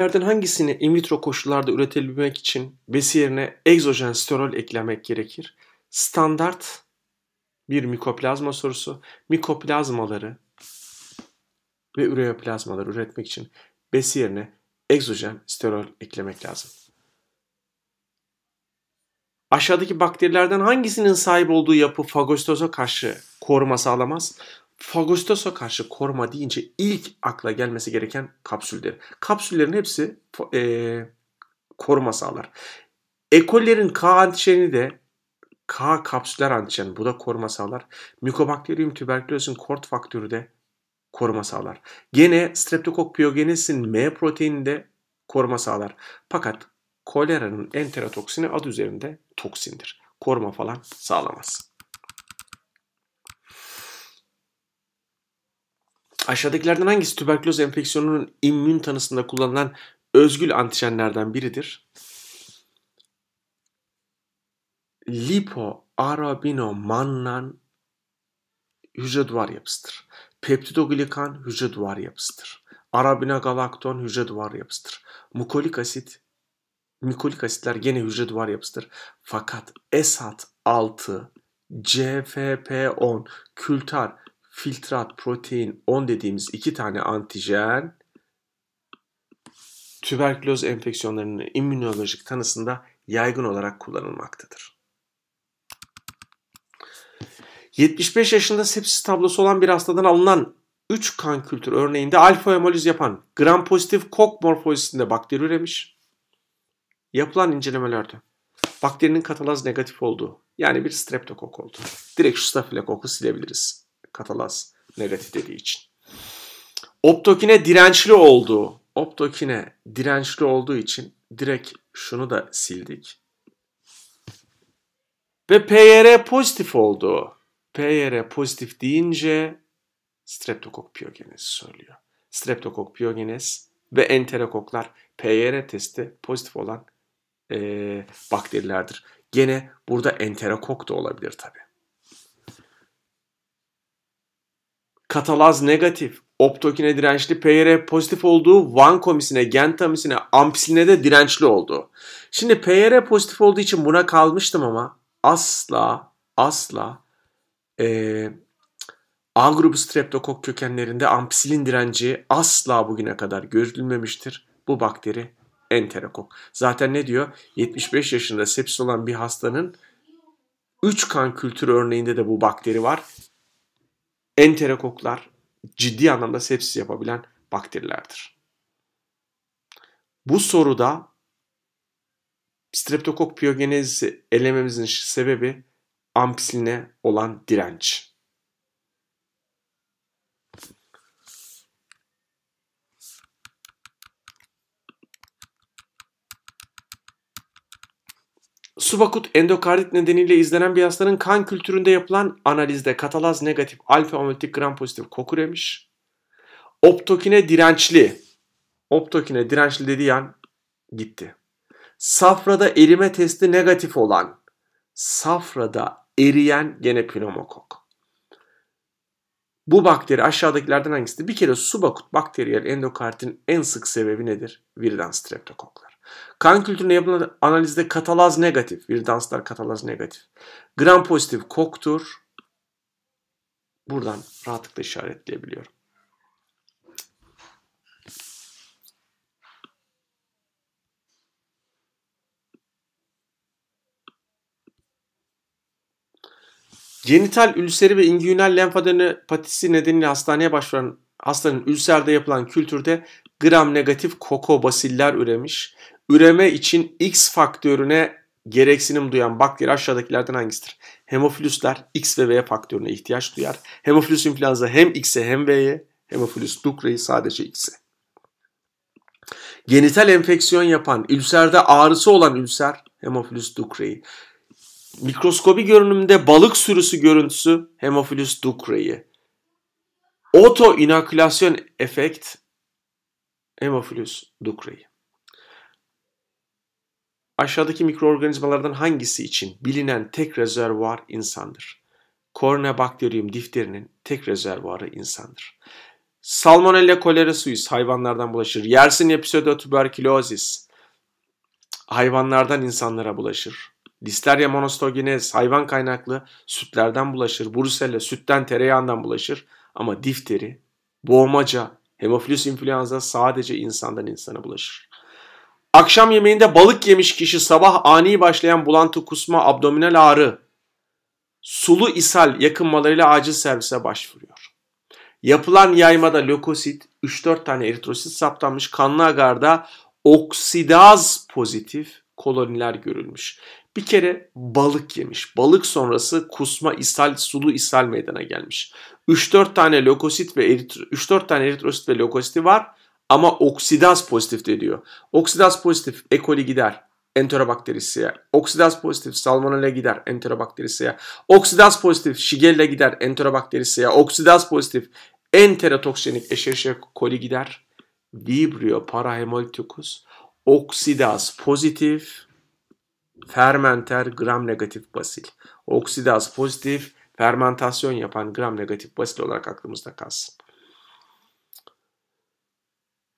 Lerden hangisini in vitro koşullarda üretebilmek için besi yerine egzojen sterol eklemek gerekir? Standart bir mikoplazma sorusu. Mikoplazmaları ve üreyoplazmaları üretmek için besi yerine egzojen sterol eklemek lazım. Aşağıdaki bakterilerden hangisinin sahip olduğu yapı fagositoza karşı koruma sağlamaz? Fagostosa karşı koruma deyince ilk akla gelmesi gereken kapsüldür. Kapsüllerin hepsi e, koruma sağlar. Ekollerin K antijeni de K kapsüller antijeni bu da koruma sağlar. Mycobacterium tüberkülozun kort faktörü de koruma sağlar. Gene Streptokok pyogenesin M proteini de koruma sağlar. Fakat koleranın enterotoksini adı üzerinde toksindir. Koruma falan sağlamaz. Aşağıdakilerden hangisi tüberküloz enfeksiyonunun immün tanısında kullanılan özgül antijenlerden biridir? Lipoarabinomannan hücre duvar yapısıdır. Peptidoglikan hücre duvar yapısıdır. Arabinogalakton hücre duvar yapısıdır. Mukolik asit mikolik asitler gene hücre duvar yapısıdır. Fakat ESAT 6, CFP10, kültar filtrat protein 10 dediğimiz iki tane antijen tüberküloz enfeksiyonlarının immünolojik tanısında yaygın olarak kullanılmaktadır. 75 yaşında sepsis tablosu olan bir hastadan alınan 3 kan kültür örneğinde alfa hemoliz yapan gram pozitif kok morfolojisinde bakteri üremiş. Yapılan incelemelerde bakterinin katalaz negatif olduğu yani bir streptokok olduğu. Direkt şu stafilokoku silebiliriz. Katalas negati dediği için. Optokine dirençli olduğu, Optokine dirençli olduğu için direkt şunu da sildik. Ve PYR pozitif olduğu. PYR pozitif deyince streptokok piyogenezi söylüyor. Streptokok piyogenez ve enterokoklar PYR testi pozitif olan e, bakterilerdir. Gene burada enterokok da olabilir tabi. katalaz negatif, optokine dirençli PYR pozitif olduğu, van komisine, gentamisine, ampsiline de dirençli olduğu. Şimdi PYR pozitif olduğu için buna kalmıştım ama asla asla e, A grubu streptokok kökenlerinde ampsilin direnci asla bugüne kadar görülmemiştir. Bu bakteri enterokok. Zaten ne diyor? 75 yaşında sepsis olan bir hastanın 3 kan kültürü örneğinde de bu bakteri var enterokoklar ciddi anlamda sepsis yapabilen bakterilerdir. Bu soruda streptokok piyogenezisi elememizin sebebi ampisiline olan direnç. Subakut endokardit nedeniyle izlenen bir hastanın kan kültüründe yapılan analizde katalaz negatif alfa amolitik gram pozitif koku remiş. Optokine dirençli. Optokine dirençli dediği yan gitti. Safrada erime testi negatif olan. Safrada eriyen gene pneumokok. Bu bakteri aşağıdakilerden hangisidir? Bir kere subakut bakteriyel endokarditin en sık sebebi nedir? Viriden streptokoklar. Kan kültürüne yapılan analizde katalaz negatif. Bir danslar katalaz negatif. Gram pozitif koktur. Buradan rahatlıkla işaretleyebiliyorum. Genital ülseri ve inguinal lenfadenopatisi nedeniyle hastaneye başvuran hastanın ülserde yapılan kültürde gram negatif koko basiller üremiş Üreme için X faktörüne gereksinim duyan bakteri aşağıdakilerden hangisidir? Hemofilüsler X ve V faktörüne ihtiyaç duyar. Hemofilüs influenza hem X'e hem V'ye, hemofilüs dukreyi sadece X'e. Genital enfeksiyon yapan, ülserde ağrısı olan ülser hemofilüs dukreyi. Mikroskobi görünümde balık sürüsü görüntüsü hemofilüs dukreyi. Otoinakülasyon efekt hemofilüs dukreyi. Aşağıdaki mikroorganizmalardan hangisi için bilinen tek rezervuar insandır? Cornebacterium difterinin tek rezervuarı insandır. Salmonella kolera kolerasuis hayvanlardan bulaşır. Yersin pseudotüberkülozis hayvanlardan insanlara bulaşır. Listeria monostogenes hayvan kaynaklı sütlerden bulaşır. Brusella sütten tereyağından bulaşır. Ama difteri, boğmaca, hemofilus influenza sadece insandan insana bulaşır. Akşam yemeğinde balık yemiş kişi sabah ani başlayan bulantı, kusma, abdominal ağrı, sulu ishal yakınmalarıyla acil servise başvuruyor. Yapılan yaymada lökosit, 3-4 tane eritrosit saptanmış, kanlı agarda oksidaz pozitif koloniler görülmüş. Bir kere balık yemiş. Balık sonrası kusma, ishal, sulu ishal meydana gelmiş. 3-4 tane lökosit ve 3-4 tane eritrosit ve lökositi var. Ama oksidaz pozitif de diyor. Oksidaz pozitif E. coli gider. Enterobaktterisiye. Oksidaz pozitif Salmonella gider Enterobaktterisiye. Oksidaz pozitif Shigella gider Enterobaktterisiye. Oksidaz pozitif enterotoksinik Escherichia coli gider. Vibrio parahemoliticus. Oksidaz pozitif fermenter gram negatif basil. Oksidaz pozitif fermentasyon yapan gram negatif basil olarak aklımızda kalsın.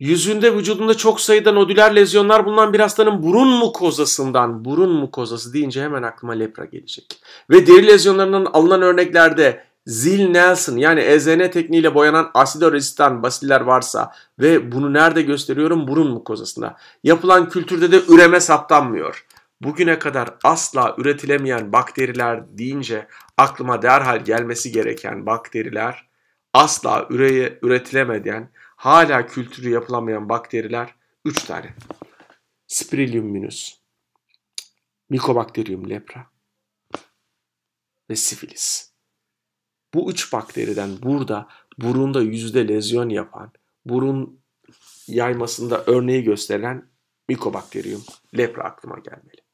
Yüzünde vücudunda çok sayıda nodüler lezyonlar bulunan bir hastanın burun mukozasından, burun mukozası deyince hemen aklıma lepra gelecek. Ve deri lezyonlarından alınan örneklerde Zil Nelson yani EZN tekniğiyle boyanan asidorezistan basiller varsa ve bunu nerede gösteriyorum? Burun mukozasında. Yapılan kültürde de üreme saptanmıyor. Bugüne kadar asla üretilemeyen bakteriler deyince aklıma derhal gelmesi gereken bakteriler asla üreye üretilemeden hala kültürü yapılamayan bakteriler 3 tane. Spirillum minus, Mycobacterium lepra ve sifilis. Bu üç bakteriden burada burunda yüzde lezyon yapan, burun yaymasında örneği gösteren Mycobacterium lepra aklıma gelmeli.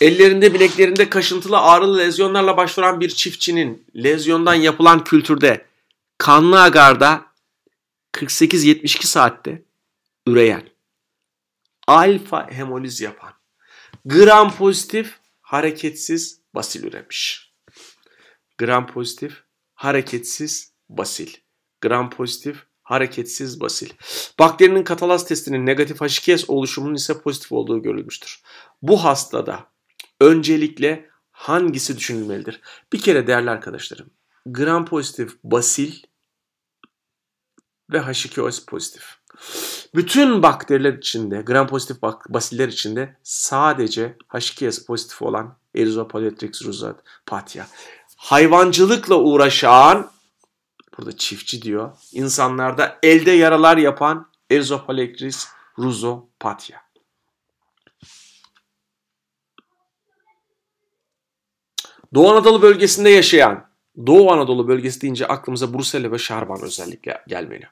Ellerinde bileklerinde kaşıntılı ağrılı lezyonlarla başvuran bir çiftçinin lezyondan yapılan kültürde kanlı agarda 48-72 saatte üreyen, alfa hemoliz yapan, gram pozitif hareketsiz basil üremiş. Gram pozitif hareketsiz basil. Gram pozitif hareketsiz basil. Bakterinin katalaz testinin negatif H2S oluşumunun ise pozitif olduğu görülmüştür. Bu hastada Öncelikle hangisi düşünülmelidir? Bir kere değerli arkadaşlarım, gram pozitif basil ve H2OS pozitif. Bütün bakteriler içinde, gram pozitif bak basiller içinde sadece H2S pozitif olan Erizopodiatrix ruzat patya. Hayvancılıkla uğraşan, burada çiftçi diyor, insanlarda elde yaralar yapan Erizopodiatrix ruzopatya. Doğu Anadolu bölgesinde yaşayan, Doğu Anadolu bölgesi deyince aklımıza Brusella ve Şarban özellikle gelmeli.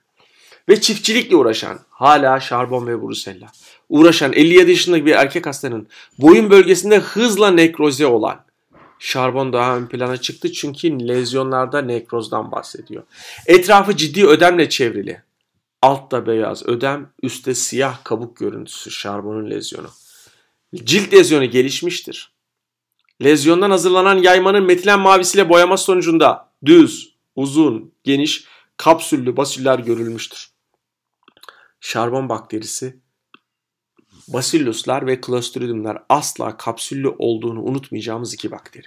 Ve çiftçilikle uğraşan, hala şarban ve Brusella, uğraşan 57 yaşındaki bir erkek hastanın boyun bölgesinde hızla nekroze olan, Şarbon daha ön plana çıktı çünkü lezyonlarda nekrozdan bahsediyor. Etrafı ciddi ödemle çevrili. Altta beyaz ödem, üstte siyah kabuk görüntüsü şarbonun lezyonu. Cilt lezyonu gelişmiştir. Lezyondan hazırlanan yaymanın metilen mavisiyle boyaması sonucunda düz, uzun, geniş, kapsüllü basiller görülmüştür. Şarbon bakterisi, basilluslar ve klostridiumlar asla kapsüllü olduğunu unutmayacağımız iki bakteri.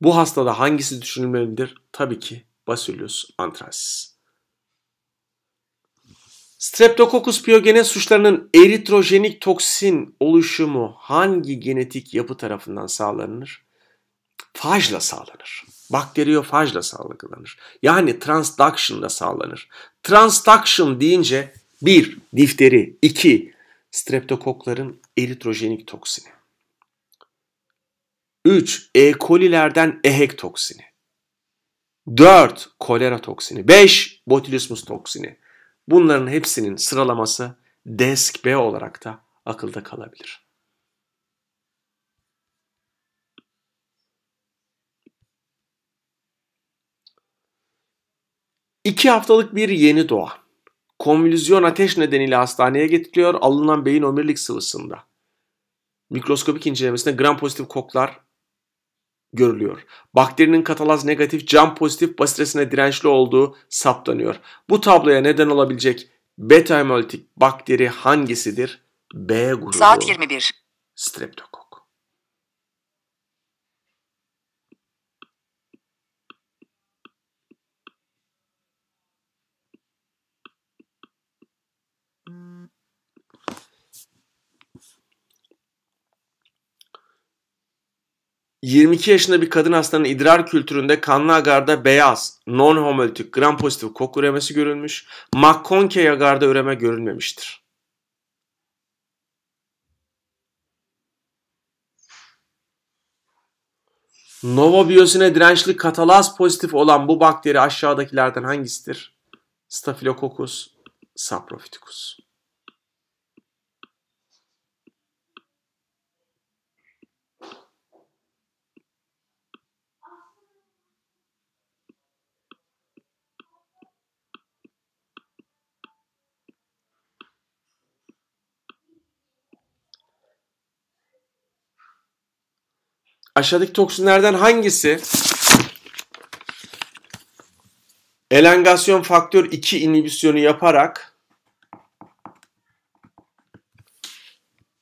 Bu hastada hangisi düşünülmelidir? Tabii ki Bacillus anthracis. Streptokokus pyogenes suçlarının eritrojenik toksin oluşumu hangi genetik yapı tarafından sağlanır? Fajla sağlanır. Bakteriyofajla sağlanır. Yani transduction'da sağlanır. Transduction deyince 1. Difteri 2. Streptokokların eritrojenik toksini 3. E. coli'lerden ehek toksini 4. Kolera toksini 5. Botulismus toksini Bunların hepsinin sıralaması desk B olarak da akılda kalabilir. İki haftalık bir yeni doğan. Konvülüzyon ateş nedeniyle hastaneye getiriliyor alınan beyin omurilik sıvısında. Mikroskopik incelemesinde gram pozitif koklar görülüyor. Bakterinin katalaz negatif, cam pozitif basiresine dirençli olduğu saptanıyor. Bu tabloya neden olabilecek beta hemolitik bakteri hangisidir? B grubu. Saat 21. Streptokok. 22 yaşında bir kadın hastanın idrar kültüründe kanlı agarda beyaz, non-homolitik, gram pozitif kok üremesi görülmüş. McConkey agarda üreme görülmemiştir. Novobiyosine dirençli katalaz pozitif olan bu bakteri aşağıdakilerden hangisidir? Staphylococcus saprophyticus. Aşağıdaki toksinlerden hangisi elengasyon faktör 2 inhibisyonu yaparak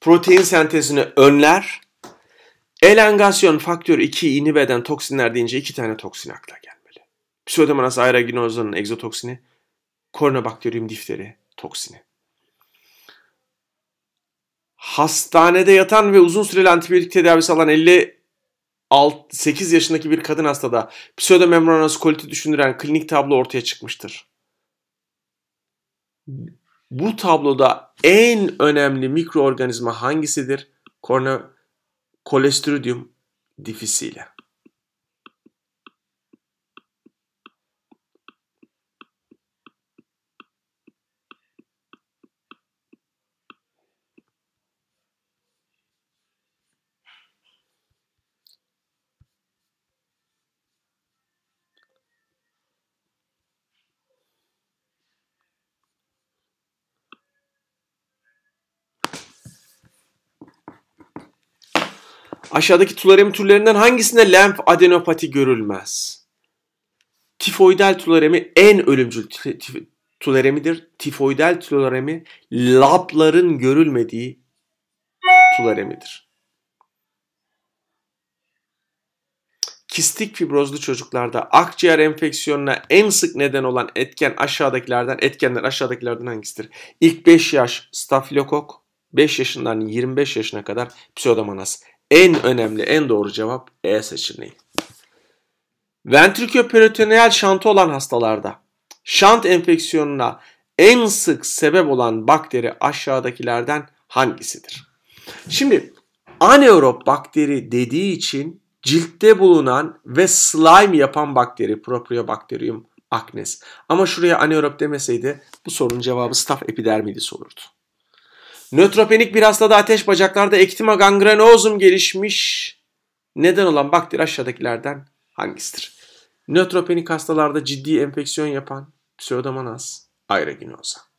protein sentezini önler? Elengasyon faktör 2 inhibeden toksinler deyince iki tane toksin akla gelmeli. Pseudomonas aeruginosanın egzotoksini, Corynebacterium difteri toksini. Hastanede yatan ve uzun süreli antibiyotik tedavisi alan 50 6, 8 yaşındaki bir kadın hastada koliti düşündüren klinik tablo ortaya çıkmıştır. Bu tabloda en önemli mikroorganizma hangisidir? Korna Clostridium difficile. Aşağıdaki tularemi türlerinden hangisinde lenf adenopati görülmez? Tifoidal tularemi en ölümcül tularemidir. Tifoidal tularemi lapların görülmediği tularemidir. Kistik fibrozlu çocuklarda akciğer enfeksiyonuna en sık neden olan etken aşağıdakilerden, etkenler aşağıdakilerden hangisidir? İlk 5 yaş stafilokok, 5 yaşından 25 yaşına kadar pseudomonas. En önemli, en doğru cevap E seçeneği. Ventrikloperitoneal şantı olan hastalarda şant enfeksiyonuna en sık sebep olan bakteri aşağıdakilerden hangisidir? Şimdi anaerob bakteri dediği için ciltte bulunan ve slime yapan bakteri Propriobacterium acnes. Ama şuraya anaerob demeseydi bu sorunun cevabı staph epidermidis olurdu. Nötropenik bir hastada ateş bacaklarda ektima gangrenozum gelişmiş. Neden olan bakteri aşağıdakilerden hangisidir? Nötropenik hastalarda ciddi enfeksiyon yapan Pseudomonas aeruginosa.